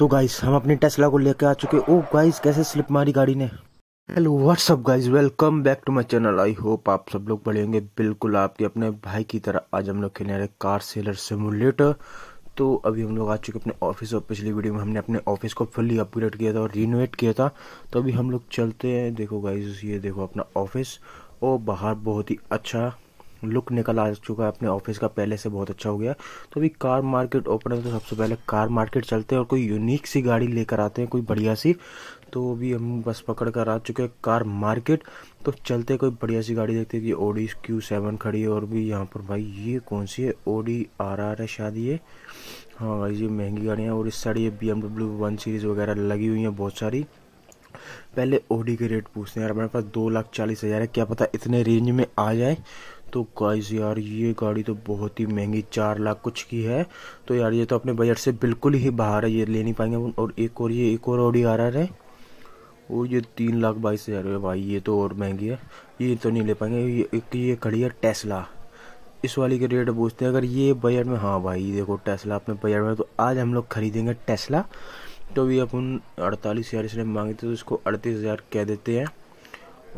तो गाइस हम अपने टेस्ला को लेकर आ चुके ओ गाइस oh कैसे स्लिप मारी गाड़ी ने hello what's up guys welcome back to my channel I hope आप सब लोग बढ़ेंगे बिल्कुल आपके अपने भाई की तरह आज हम लोग खेलने कार सेलर सिमुलेटर तो अभी हम लोग आ चुके अपने ऑफिस और पिछली वीडियो में हमने अपने ऑफिस को फुल्ली अपग्रेड किया था और रिनोवेट किया था तो अभी हम लोग चलते हैं देखो गाइज ये देखो अपना ऑफिस और बाहर बहुत ही अच्छा लुक निकल आ चुका है अपने ऑफिस का पहले से बहुत अच्छा हो गया तो अभी कार मार्केट ओपन है तो सबसे पहले कार मार्केट चलते हैं और कोई यूनिक सी गाड़ी लेकर आते हैं कोई बढ़िया सी तो अभी हम बस पकड़ कर आ चुके हैं कार मार्केट तो चलते कोई बढ़िया सी गाड़ी देखते हैं कि ओडी क्यू सेवन खड़ी है और भी यहाँ पर भाई ये कौन सी है ओडी आर आर है शायद ये हाँ भाई ये महंगी गाड़ियाँ और इस साइड ये बी एमडब्ल्यू वन सीरीज़ वगैरह लगी हुई हैं बहुत सारी पहले ओडी के रेट पूछते हैं यार मेरे पास दो लाख चालीस हज़ार है क्या पता इतने रेंज में आ जाए तो गाइज यार ये गाड़ी तो बहुत ही महंगी चार लाख कुछ की है तो यार ये तो अपने बजट से बिल्कुल ही बाहर है ये ले नहीं पाएंगे और एक और ये एक और ऑडी आ रहा है और ये तीन लाख बाईस हज़ार भाई ये तो और महंगी है ये तो नहीं ले पाएंगे ये एक ये खड़ी है टेस्ला इस वाली के रेट पूछते हैं अगर ये बजट में हाँ भाई देखो टेस्ला अपने बजट में तो आज हम लोग खरीदेंगे टेस्ला तो भी अपन अड़तालीस हज़ार इसने मांगे थे तो इसको अड़तीस हज़ार कह देते हैं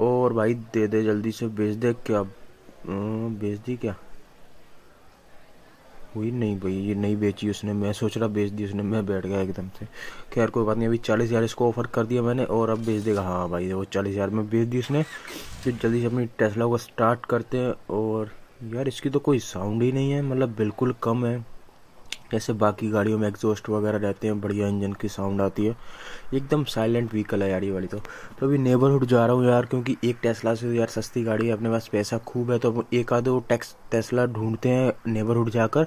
और भाई दे दे जल्दी से बेच दे क्या बेच दी क्या हुई नहीं भाई ये नहीं बेची उसने मैं सोच रहा बेच दी उसने मैं बैठ गया एकदम से खैर कोई बात नहीं अभी चालीस हज़ार इसको ऑफर कर दिया मैंने और अब बेच देगा हाँ भाई वो चालीस हज़ार में बेच दी उसने फिर जल्दी से अपनी टेस्ला को स्टार्ट करते हैं और यार इसकी तो कोई साउंड ही नहीं है मतलब बिल्कुल कम है जैसे बाकी गाड़ियों में एग्जॉस्ट वगैरह रहते हैं बढ़िया इंजन की साउंड आती है एकदम साइलेंट व्हीकल है यार ये वाली तो तो अभी नेबरहुड जा रहा हूँ यार क्योंकि एक टेस्ला से यार सस्ती गाड़ी है अपने पास पैसा खूब है तो एक आधे वो टैक्स टेस्ला ढूंढते हैं नेबरहुड जाकर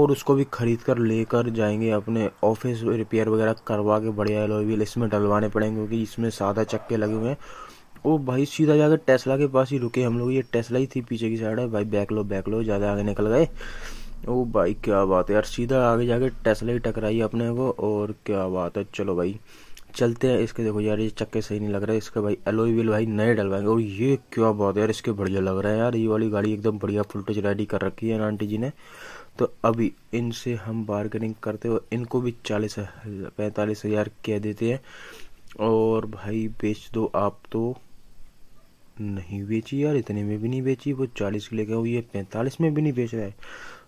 और उसको भी ख़रीद कर लेकर जाएंगे अपने ऑफिस रिपेयर वगैरह करवा के बढ़िया एलोई व्हील इसमें डलवाने पड़ेंगे क्योंकि इसमें सादा चक्के लगे हुए हैं वो भाई सीधा जाकर टेस्ला के पास ही रुके हम लोग ये टेस्ला ही थी पीछे की साइड है भाई बैक लो बैक लो ज़्यादा आगे निकल गए ओ भाई क्या बात है यार सीधा आगे जाके टेस्ला ही टकराई अपने को और क्या बात है चलो भाई चलते हैं इसके देखो यार ये चक्के सही नहीं लग रहे इसके भाई एलोई व्हील भाई नए डलवाएंगे और ये क्या बात है यार इसके बढ़िया लग रहा है यार ये वाली गाड़ी एकदम बढ़िया फुलटेज रेडी कर रखी है आंटी जी ने तो अभी इनसे हम बार्गेनिंग करते हो इनको भी चालीस पैंतालीस हज़ार कह देते हैं और भाई बेच दो आप तो नहीं बेची यार इतने में भी नहीं बेची वो चालीस लेके ये पैंतालीस में भी नहीं बेच रहा है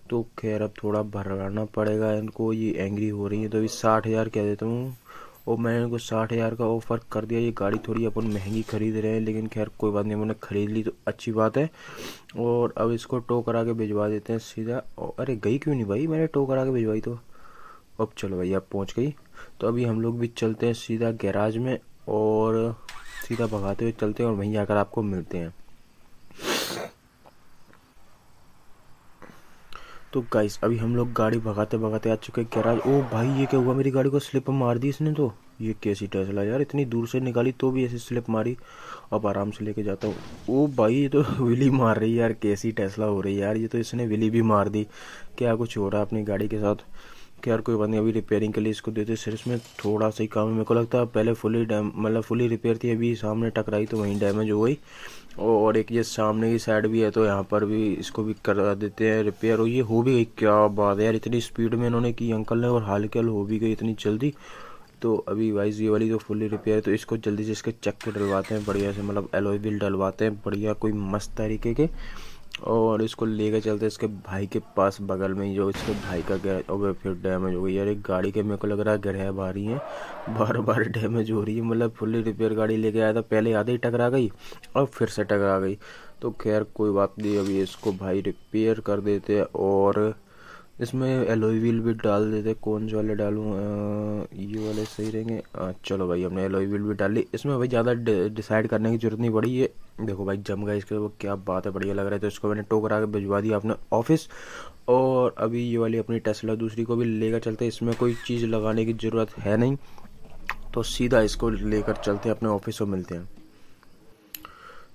तो खैर अब थोड़ा भरवाना पड़ेगा इनको ये एंग्री हो रही है तो अभी साठ हज़ार कह देता हूँ और मैंने इनको साठ हज़ार का ऑफ़र कर दिया ये गाड़ी थोड़ी अपन महंगी खरीद रहे हैं लेकिन खैर कोई बात नहीं मैंने ख़रीद ली तो अच्छी बात है और अब इसको टो करा के भिजवा देते हैं सीधा अरे गई क्यों नहीं भाई मैंने टो करा के भिजवाई तो अब चलो भाई अब पहुँच गई तो अभी हम लोग भी चलते हैं सीधा गैराज में और सीधा भगाते हुए चलते हैं और वहीं आकर आपको मिलते हैं तो गाइस अभी हम लोग गाड़ी भगाते भगाते आ चुके हैं गैराज ओ भाई ये क्या हुआ मेरी गाड़ी को स्लिप मार दी इसने तो ये कैसी टेस्ला यार इतनी दूर से निकाली तो भी ऐसी स्लिप मारी अब आराम से लेके जाता हूँ ओ भाई ये तो विली मार रही है यार कैसी टेस्ला हो रही है यार ये तो इसने विली भी मार दी क्या कुछ हो रहा है अपनी गाड़ी के साथ कि यार कोई बात नहीं अभी रिपेयरिंग के लिए इसको देते सिर्फ में थोड़ा सा ही काम है मेरे को लगता है पहले फुली डैम मतलब फुली रिपेयर थी अभी सामने टकराई तो वहीं डैमेज हो गई और एक ये सामने की साइड भी है तो यहाँ पर भी इसको भी करा देते हैं रिपेयर और ये हो भी गई क्या बात है यार इतनी स्पीड में इन्होंने की अंकल ने और हाल के हो भी गई इतनी जल्दी तो अभी वाइज ये वाली तो फुली रिपेयर है तो इसको जल्दी से इसके चक्के डलवाते हैं बढ़िया से मतलब एलोई बिल डलवाते हैं बढ़िया कोई मस्त तरीके के और इसको लेकर चलते इसके भाई के पास बगल में जो इसके भाई का हो गया फिर डैमेज हो गई यार एक गाड़ी के मेरे को लग रहा है ग्रह आ रही है बार बार डैमेज हो रही है मतलब फुल्ली रिपेयर गाड़ी लेके आया था पहले आधे ही टकरा गई और फिर से टकरा गई तो खैर कोई बात नहीं अभी इसको भाई रिपेयर कर देते और इसमें एलोई व्हील भी डाल देते कौन से वाले डालूँ ये वाले सही रहेंगे चलो भाई हमने एलोई व्हील भी डाल ली इसमें भाई ज़्यादा डिसाइड करने की जरूरत नहीं पड़ी ये देखो भाई जम गए इसके वो क्या बात है बढ़िया लग रहा है तो इसको मैंने टो करा के भिजवा दिया अपने ऑफिस और अभी ये वाली अपनी टेस्ला दूसरी को भी लेकर चलते इसमें कोई चीज़ लगाने की ज़रूरत है नहीं तो सीधा इसको लेकर चलते हैं अपने ऑफिस में मिलते हैं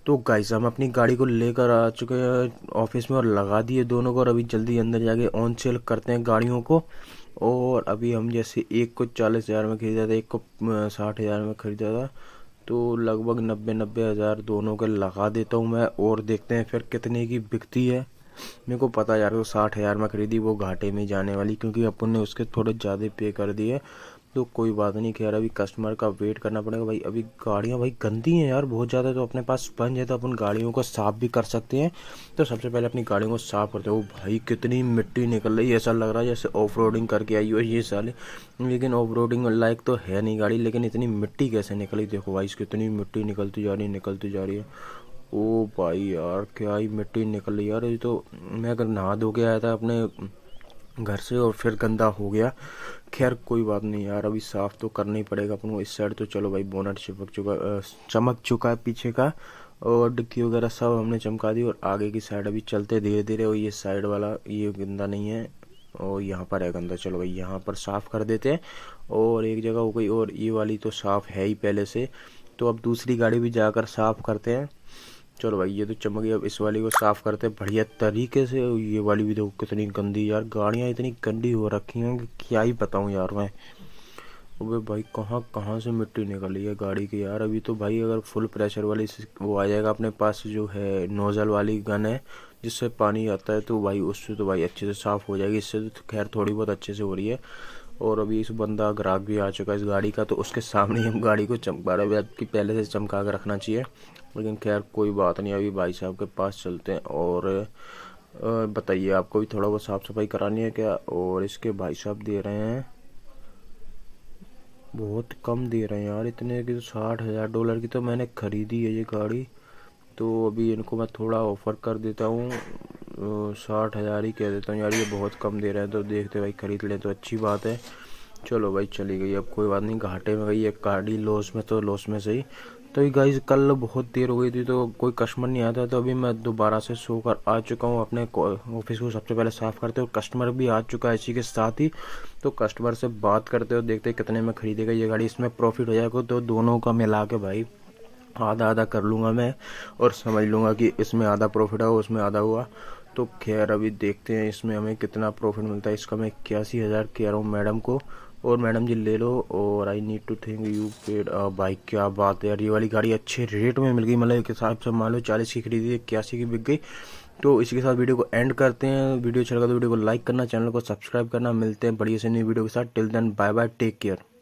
तो गाइस हम अपनी गाड़ी को लेकर आ चुके हैं ऑफिस में और लगा दिए दोनों को और अभी जल्दी अंदर जाके ऑन सेल करते हैं गाड़ियों को और अभी हम जैसे एक को चालीस हज़ार में खरीदा था एक को साठ हज़ार में खरीदा था तो लगभग नब्बे नब्बे हज़ार दोनों के लगा देता हूँ मैं और देखते हैं फिर कितने की बिकती है मेरे को पता यार वो साठ हज़ार में खरीदी वो घाटे में जाने वाली क्योंकि अपन ने उसके थोड़े ज़्यादा पे कर दिए तो कोई बात नहीं खैर अभी कस्टमर का वेट करना पड़ेगा भाई अभी गाड़ियाँ भाई गंदी हैं यार बहुत ज़्यादा तो अपने पास स्पंज है तो अपन गाड़ियों को साफ़ भी कर सकते हैं तो सबसे पहले अपनी गाड़ियों को साफ़ करते हो भाई कितनी मिट्टी निकल रही है ऐसा लग रहा है जैसे ऑफ करके आई हो ये साल लेकिन ऑफ लाइक तो है नहीं गाड़ी लेकिन इतनी मिट्टी कैसे निकली देखो भाई कितनी मिट्टी निकलती जा रही है निकलती जा रही है ओ भाई यार क्या ही मिट्टी निकल रही यार ये तो मैं अगर नहा धो के आया था अपने घर से और फिर गंदा हो गया खैर कोई बात नहीं यार अभी साफ़ तो करना ही पड़ेगा अपन को इस साइड तो चलो भाई बोनट चिपक चुका चमक चुका है पीछे का और डिक्की वगैरह सब हमने चमका दी और आगे की साइड अभी चलते धीरे धीरे और ये साइड वाला ये गंदा नहीं है और यहाँ पर है गंदा चलो भाई यहाँ पर साफ़ कर देते हैं और एक जगह हो गई और ये वाली तो साफ़ है ही पहले से तो अब दूसरी गाड़ी भी जाकर साफ़ करते हैं चलो भाई ये तो चमक गया अब इस वाली को साफ़ करते हैं बढ़िया तरीके से ये वाली भी देखो कितनी गंदी यार गाड़ियाँ इतनी गंदी हो रखी हैं कि क्या ही बताऊँ यार मैं अबे भाई कहाँ कहाँ से मिट्टी निकली है गाड़ी की यार अभी तो भाई अगर फुल प्रेशर वाली वो आ जाएगा अपने पास जो है नोज़ल वाली गन है जिससे पानी आता है तो भाई उससे तो भाई अच्छे से साफ़ हो जाएगी इससे तो खैर थोड़ी बहुत अच्छे से हो रही है और अभी इस बंदा ग्राहक भी आ चुका है इस गाड़ी का तो उसके सामने हम गाड़ी को चमका रहे हैं पहले से चमका कर रखना चाहिए लेकिन खैर कोई बात नहीं अभी भाई साहब के पास चलते हैं और बताइए आपको भी थोड़ा बहुत साफ़ सफाई करानी है क्या और इसके भाई साहब दे रहे हैं बहुत कम दे रहे हैं यार इतने की तो साठ हज़ार डॉलर की तो मैंने ख़रीदी है ये गाड़ी तो अभी इनको मैं थोड़ा ऑफ़र कर देता हूँ साठ हज़ार ही कह देता हूँ यार ये बहुत कम दे रहे हैं तो देखते भाई ख़रीद लें तो अच्छी बात है चलो भाई चली गई अब कोई बात नहीं घाटे में भाई एक गाड़ी लॉस में तो लॉस में सही तो ये गाइज कल बहुत देर हो गई थी तो कोई कस्टमर नहीं आया था तो अभी मैं दोबारा से सो कर आ चुका हूँ अपने ऑफिस को सबसे पहले साफ़ करते और कस्टमर भी आ चुका है इसी के साथ ही तो कस्टमर से बात करते हो देखते कितने में खरीदेगा ये गाड़ी इसमें प्रॉफिट हो जाएगा तो दोनों का मिला के भाई आधा आधा कर लूँगा मैं और समझ लूँगा कि इसमें आधा प्रॉफिट हुआ उसमें आधा हुआ तो खैर अभी देखते हैं इसमें हमें कितना प्रॉफिट मिलता है इसका मैं इक्यासी हज़ार कह रहा हूँ मैडम को और मैडम जी ले लो और I need to think you paid bike क्या बात है यार ये वाली गाड़ी अच्छे रेट में मिल गई मतलब एक हिसाब से मान लो चालीस की खरीदी इक्यासी की बिक गई तो इसी के साथ वीडियो को एंड करते हैं वीडियो अच्छा लगा तो वीडियो को लाइक करना चैनल को सब्सक्राइब करना मिलते हैं बढ़िया से नई वीडियो के साथ till then bye bye take care